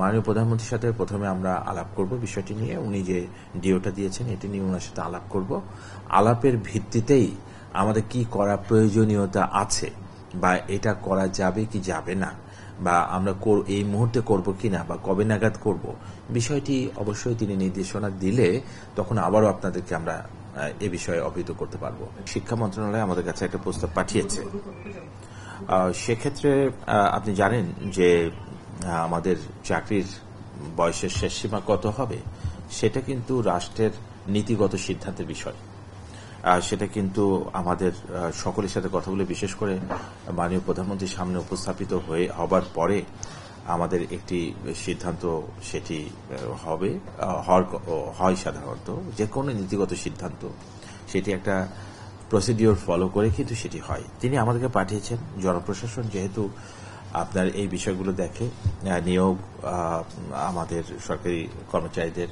মাননীয় প্রধানমন্ত্রীর সাথে প্রথমে আমরা আলাপ করব বিষয়টি নিয়ে উনি যে ডিওটা দিয়েছেন এটি নিয়ে ওনার সাথে আলাপ করব আলাপের ভিত্তিতেই আমাদের কি করা প্রয়োজনীয়তা আছে বা এটা করা যাবে কি যাবে না বা আমরা এই মুহূর্তে করব কি না বা কবে নাগাদ করব বিষয়টি অবশ্যই তিনি নির্দেশনা দিলে তখন আবারও আপনাদেরকে আমরা এ বিষয়ে অবহিত করতে পারব শিক্ষা মন্ত্রণালয় আমাদের কাছে একটা প্রস্তাব পাঠিয়েছে সেক্ষেত্রে আপনি জানেন যে আমাদের চাকরির বয়সের শেষ সীমা কত হবে সেটা কিন্তু রাষ্ট্রের নীতিগত সিদ্ধান্তের বিষয় সেটা কিন্তু আমাদের সকলের সাথে কথা বলে বিশেষ করে মাননীয় প্রধানমন্ত্রীর সামনে উপস্থাপিত হয়ে হবার পরে আমাদের একটি সিদ্ধান্ত সেটি হবে হয় সাধারণত যে কোনো নীতিগত সিদ্ধান্ত সেটি একটা প্রসিডিওর ফলো করে কিন্তু সেটি হয় তিনি আমাদেরকে পাঠিয়েছেন জনপ্রশাসন যেহেতু আপনার এই বিষয়গুলো দেখে নিয়োগ আমাদের সরকারি কর্মচারীদের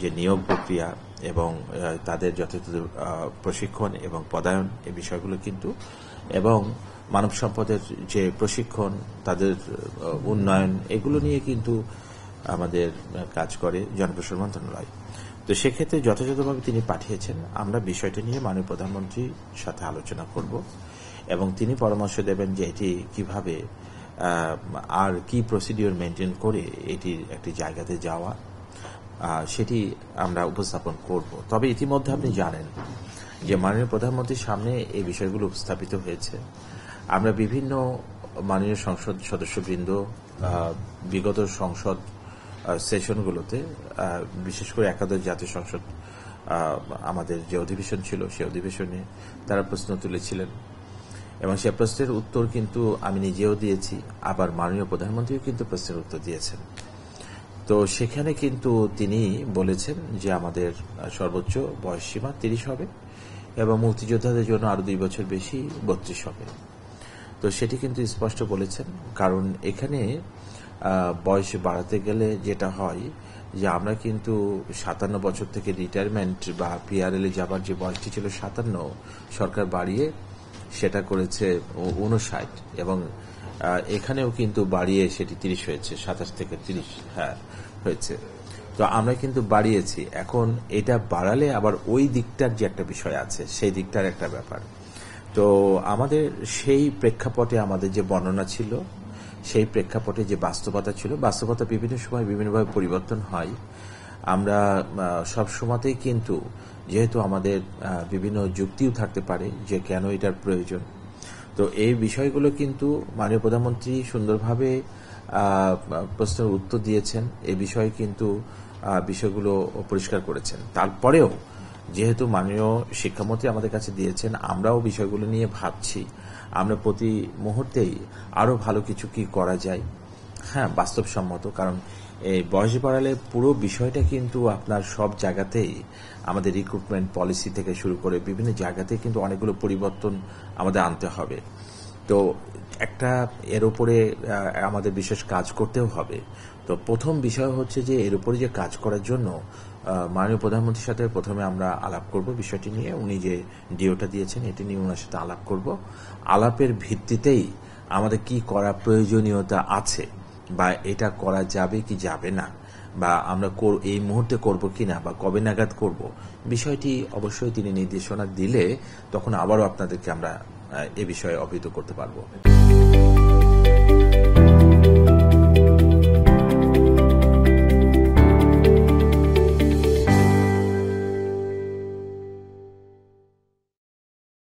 যে নিয়োগ প্রক্রিয়া এবং তাদের যথাযথ প্রশিক্ষণ এবং পদায়ন এই বিষয়গুলো কিন্তু এবং মানব সম্পদের যে প্রশিক্ষণ তাদের উন্নয়ন এগুলো নিয়ে কিন্তু আমাদের কাজ করে জনপ্রশাসন মন্ত্রণালয় তো সেক্ষেত্রে যথাযথভাবে তিনি পাঠিয়েছেন আমরা বিষয়টি নিয়ে মাননীয় প্রধানমন্ত্রীর সাথে আলোচনা করব এবং তিনি পরামর্শ দেবেন যে এটি কিভাবে আর কি প্রসিডিওর মেনটেন করে এটির একটি জায়গাতে যাওয়া সেটি আমরা উপস্থাপন করব তবে ইতিমধ্যে আপনি জানেন যে মাননীয় প্রধানমন্ত্রীর সামনে এই বিষয়গুলো উপস্থাপিত হয়েছে আমরা বিভিন্ন মাননীয় সংসদ সদস্যবৃন্দ বিগত সংসদ সেশনগুলোতে বিশেষ করে একাদশ জাতীয় সংসদ আমাদের যে অধিবেশন ছিল সেই অধিবেশনে তারা প্রশ্ন তুলেছিলেন এবং সে প্রশ্নের উত্তর কিন্তু আমি নিজেও দিয়েছি আবার মাননীয় প্রধানমন্ত্রীও কিন্তু প্রশ্নের উত্তর দিয়েছেন তো সেখানে কিন্তু তিনি বলেছেন যে আমাদের সর্বোচ্চ সীমা তিরিশ হবে এবং মুক্তিযোদ্ধাদের জন্য আরও দুই বছর বেশি বত্রিশ হবে তো সেটি কিন্তু স্পষ্ট বলেছেন কারণ এখানে বয়স বাড়াতে গেলে যেটা হয় যে আমরা কিন্তু সাতান্ন বছর থেকে রিটায়ারমেন্ট বা এ যাবার যে বয়সটি ছিল সাতান্ন সরকার বাড়িয়ে সেটা করেছে উনষাট এবং এখানেও কিন্তু বাড়িয়ে সেটি তিরিশ হয়েছে সাতাশ থেকে তিরিশ হ্যাঁ হয়েছে তো আমরা কিন্তু বাড়িয়েছি এখন এটা বাড়ালে আবার ওই দিকটার যে একটা বিষয় আছে সেই দিকটার একটা ব্যাপার তো আমাদের সেই প্রেক্ষাপটে আমাদের যে বর্ণনা ছিল সেই প্রেক্ষাপটে যে বাস্তবতা ছিল বাস্তবতা বিভিন্ন সময় বিভিন্নভাবে পরিবর্তন হয় আমরা সব সময়তেই কিন্তু যেহেতু আমাদের বিভিন্ন যুক্তিও থাকতে পারে যে কেন এটার প্রয়োজন তো এই বিষয়গুলো কিন্তু মাননীয় প্রধানমন্ত্রী সুন্দরভাবে প্রশ্নের উত্তর দিয়েছেন এ বিষয়ে কিন্তু বিষয়গুলো পরিষ্কার করেছেন তারপরেও যেহেতু মাননীয় শিক্ষামন্ত্রী আমাদের কাছে দিয়েছেন আমরাও বিষয়গুলো নিয়ে ভাবছি আমরা প্রতি মুহূর্তেই আরও ভালো কিছু কি করা যায় হ্যাঁ বাস্তবসম্মত কারণ এই বয়স বাড়ালে পুরো বিষয়টা কিন্তু আপনার সব জায়গাতেই আমাদের রিক্রুটমেন্ট পলিসি থেকে শুরু করে বিভিন্ন জায়গাতে কিন্তু অনেকগুলো পরিবর্তন আমাদের আনতে হবে তো একটা এর উপরে আমাদের বিশেষ কাজ করতেও হবে তো প্রথম বিষয় হচ্ছে যে এর উপরে যে কাজ করার জন্য মাননীয় প্রধানমন্ত্রীর সাথে প্রথমে আমরা আলাপ করব বিষয়টি নিয়ে উনি যে ডিওটা দিয়েছেন এটি নিয়ে ওনার সাথে আলাপ করব আলাপের ভিত্তিতেই আমাদের কি করা প্রয়োজনীয়তা আছে বা এটা করা যাবে কি যাবে না বা আমরা এই মুহূর্তে করব কি না বা কবে নাগাদ করব বিষয়টি অবশ্যই তিনি নির্দেশনা দিলে তখন আবারও আপনাদেরকে আমরা এ বিষয়ে অবহিত করতে পারবো